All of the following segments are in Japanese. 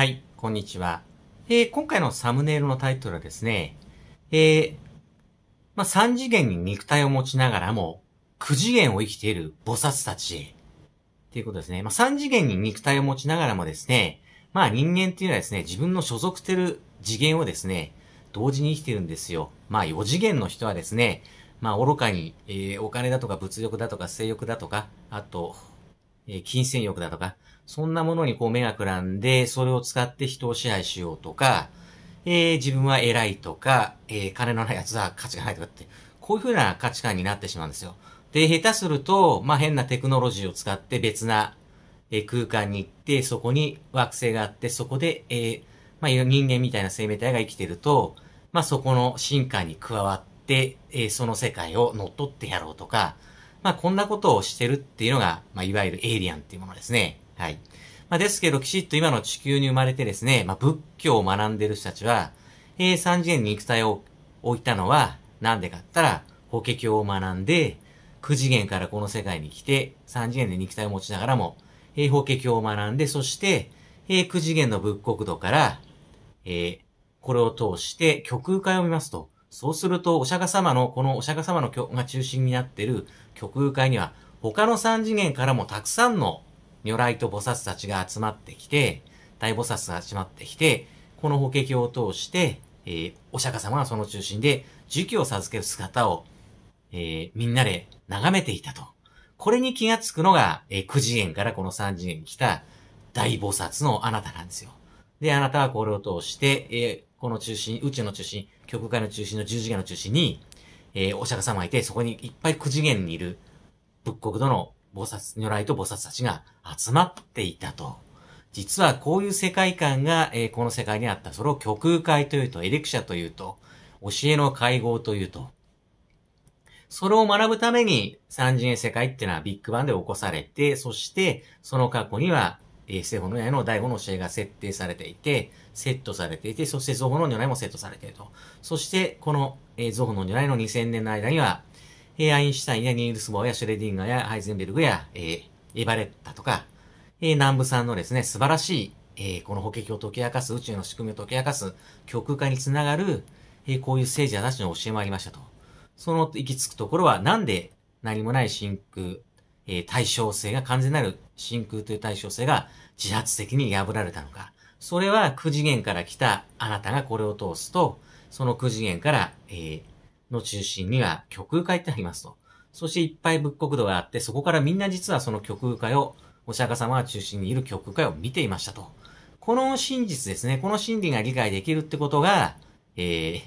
はい、こんにちは。えー、今回のサムネイルのタイトルはですね、えー、まあ、3次元に肉体を持ちながらも、9次元を生きている菩薩たちへ、っていうことですね。まあ、3次元に肉体を持ちながらもですね、まあ、人間っていうのはですね、自分の所属してる次元をですね、同時に生きてるんですよ。まあ、4次元の人はですね、まあ、愚かに、えー、お金だとか物欲だとか性欲だとか、あと、えー、金銭欲だとか、そんなものにこう目がくらんで、それを使って人を支配しようとか、えー、自分は偉いとか、えー、金のない奴は価値がないとかって、こういうふうな価値観になってしまうんですよ。で、下手すると、まあ、変なテクノロジーを使って別な、えー、空間に行って、そこに惑星があって、そこで、えー、まあ、人間みたいな生命体が生きてると、まあ、そこの進化に加わって、えー、その世界を乗っ取ってやろうとか、まあ、こんなことをしてるっていうのが、まあ、いわゆるエイリアンっていうものですね。はい。まあ、ですけど、きちっと今の地球に生まれてですね、まあ、仏教を学んでる人たちは、平三次元に肉体を置いたのは、なんでかったら、法華経を学んで、9次元からこの世界に来て、3次元で肉体を持ちながらも、え法華経を学んで、そして、え9次元の仏国土から、えー、これを通して極空を見ますと、そうすると、お釈迦様の、このお釈迦様の教が中心になっている極空会には、他の3次元からもたくさんの如来と菩薩たちが集まってきて、大菩薩が集まってきて、この法華経を通して、えー、お釈迦様はその中心で、儒教を授ける姿を、えー、みんなで眺めていたと。これに気がつくのが、えー、九次元からこの三次元に来た大菩薩のあなたなんですよ。で、あなたはこれを通して、えー、この中心、宇宙の中心、極界の中心の十字架の中心に、えー、お釈迦様がいて、そこにいっぱい九次元にいる仏国土の菩薩、如来と菩薩たちが集まっていたと。実はこういう世界観が、えー、この世界にあった。それを極空界というと、エレクシャというと、教えの会合というと。それを学ぶために三次元世界っていうのはビッグバンで起こされて、そしてその過去には、えー、西方の内の第五の教えが設定されていて、セットされていて、そして造法の如来もセットされていると。そしてこの、えー、造法の如来の2000年の間には、えー、アインシュタインやニールスボーやシュレディンガーやハイゼンベルグや、えー、エバレッタとか、えー、南部さんのですね、素晴らしい、えー、この法華経を解き明かす、宇宙の仕組みを解き明かす、極空につながる、えー、こういう政治やなしの教えもありましたと。その行き着くところは、なんで何もない真空、えー、対称性が完全なる真空という対称性が自発的に破られたのか。それは9次元から来たあなたがこれを通すと、その9次元から、えー、の中心には極右会ってありますと。そしていっぱい仏国土があって、そこからみんな実はその極右会を、お釈迦様が中心にいる極右会を見ていましたと。この真実ですね、この真理が理解できるってことが、えー、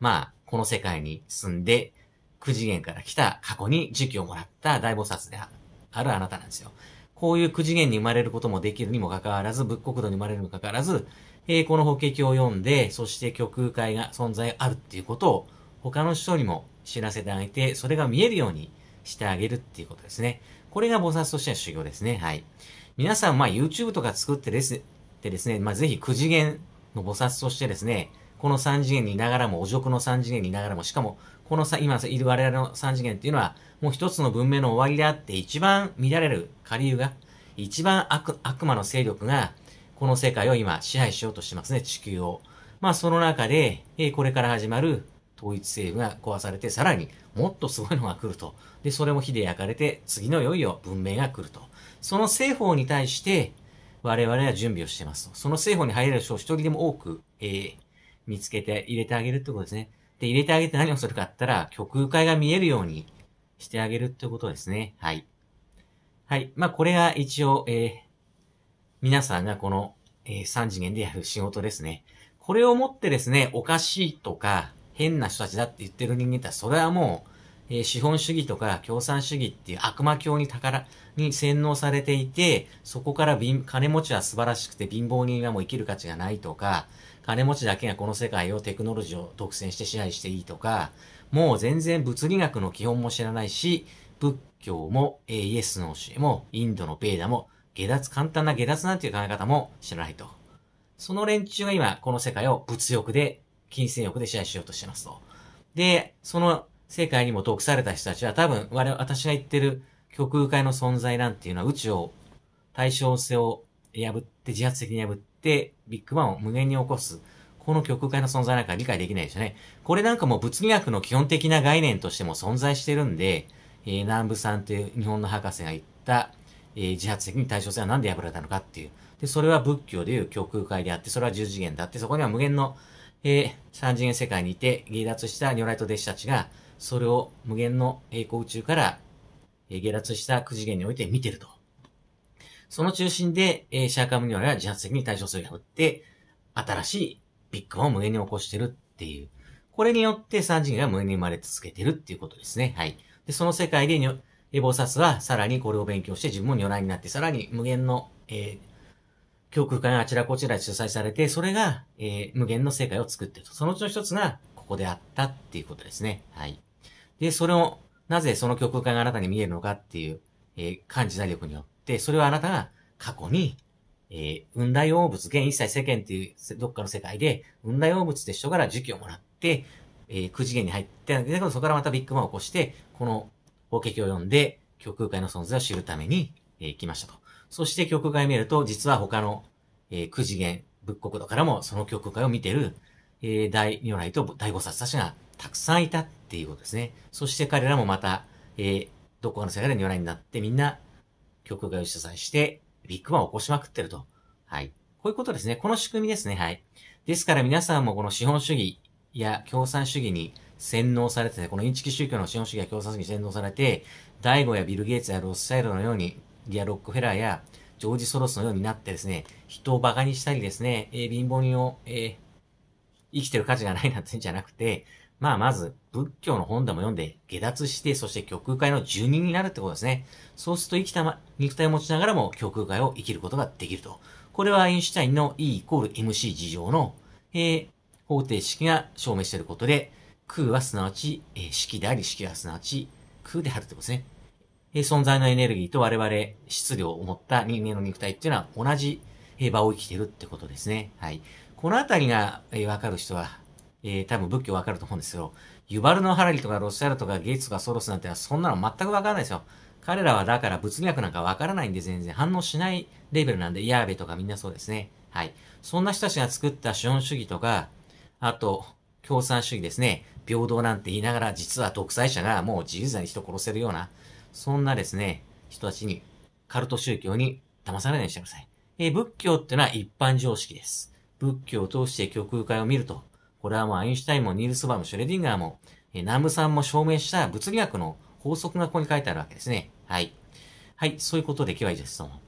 まあ、この世界に住んで、九次元から来た過去に時期をもらった大菩薩であるあなたなんですよ。こういう九次元に生まれることもできるにもかかわらず、仏国土に生まれるにもかかわらず、えー、この法華経を読んで、そして極空界が存在あるっていうことを他の人にも知らせてあげて、それが見えるようにしてあげるっていうことですね。これが菩薩としての修行ですね。はい。皆さん、まあ YouTube とか作ってです、でですね、まあぜひ9次元の菩薩としてですね、この3次元にいながらも、お辱の3次元にいながらも、しかも、このさ、今いる我々の3次元っていうのは、もう一つの文明の終わりであって、一番見られる下流が、一番悪悪魔の勢力が、この世界を今支配しようとしてますね、地球を。まあその中で、えこれから始まる統一政府が壊されて、さらにもっとすごいのが来ると。で、それも火で焼かれて、次のいよいよ文明が来ると。その西方に対して、我々は準備をしてますと。その西方に入れる人を一人でも多く、えー、見つけて入れてあげるってことですね。で、入れてあげて何をするかって言ったら、極右会が見えるようにしてあげるってことですね。はい。はい。まあ、これが一応、えー、皆さんがこの、えー、3次元でやる仕事ですね。これをもってですね、おかしいとか、変な人たちだって言ってる人間ってそれはもう、えー、資本主義とか共産主義っていう悪魔教に宝、に洗脳されていて、そこから貧、金持ちは素晴らしくて貧乏人はもう生きる価値がないとか、金持ちだけがこの世界をテクノロジーを独占して支配していいとか、もう全然物理学の基本も知らないし、仏教も、えー、イエスの教えも、インドのベーダも、下脱、簡単な下脱なんていう考え方も知らないと。その連中が今、この世界を物欲で金銭欲で支配しようとしてますと。で、その世界にも毒された人たちは多分、我々、私が言ってる極右界の存在なんていうのは宇宙を、対称性を破って、自発的に破って、ビッグバンを無限に起こす。この極右界の存在なんか理解できないですよね。これなんかも物理学の基本的な概念としても存在してるんで、えー、南部さんという日本の博士が言った、えー、自発的に対称性はなんで破られたのかっていう。で、それは仏教でいう極右界であって、それは十次元だって、そこには無限のえー、三次元世界にいて下脱した如来と弟子たちが、それを無限の栄光宇宙から、えー、下脱した九次元において見てると。その中心で、えー、シャーカムニョラは自発的に対象性がよって、新しいビッグンを無限に起こしてるっていう。これによって三次元が無限に生まれ続けてるっていうことですね。はい。で、その世界でニョ、エボサスはさらにこれを勉強して自分も如来になって、さらに無限の、えー、教空間あちらこちらで主催されて、それが、えー、無限の世界を作っていると。そのうちの一つが、ここであったっていうことですね。はい。で、それを、なぜその教空間があなたに見えるのかっていう、えー、感じた力によって、それはあなたが過去に、えー、雲大王物、現一切世間っていう、どっかの世界で、雲大王物って人から受教をもらって、えー、次元に入って、だそこからまたビッグマンを起こして、この法華経を読んで、教空間の存在を知るために、えー、来ましたと。そして曲会見ると、実は他の、えー、九次元、仏国土からもその教会を見てる、えー、大如来と大菩薩たちがたくさんいたっていうことですね。そして彼らもまた、えー、どこかの世界で如来になってみんな、曲会を主催して、ビッグバンを起こしまくってると。はい。こういうことですね。この仕組みですね。はい。ですから皆さんもこの資本主義や共産主義に洗脳されて、ね、このインチキ宗教の資本主義や共産主義に洗脳されて、大悟やビル・ゲイツやロスサイドのようにディア・ロックフェラーやジョージ・ソロスのようになってですね、人を馬鹿にしたりですね、えー、貧乏人を、えー、生きてる価値がないなんてんじゃなくて、まあまず仏教の本でも読んで下脱して、そして極空界の住人になるってことですね。そうすると生きた、ま、肉体を持ちながらも極空界を生きることができると。これはアインシュタインの E イコール MC 事情の、えー、方程式が証明していることで、空はすなわち、えー、式であり、式はすなわち空であるってことですね。存在のエネルギーと我々質量を持った人間の肉体っていうのは同じ場を生きてるってことですね。はい。このあたりが、えー、わかる人は、えー、多分仏教わかると思うんですけど、ユバルのハラリとかロシアルとかゲイツとかソロスなんてそんなの全くわからないですよ。彼らはだから物理学なんかわからないんで全然反応しないレベルなんで、ヤーベとかみんなそうですね。はい。そんな人たちが作った資本主義とか、あと、共産主義ですね。平等なんて言いながら、実は独裁者がもう自由罪に人殺せるような、そんなですね、人たちに、カルト宗教に騙されないようにしてください。えー、仏教ってのは一般常識です。仏教を通して虚空を見ると、これはもうアインシュタインもニールスバム、シュレディンガーも、えー、ムさんも証明した物理学の法則がここに書いてあるわけですね。はい。はい、そういうことできはいいです。どうも。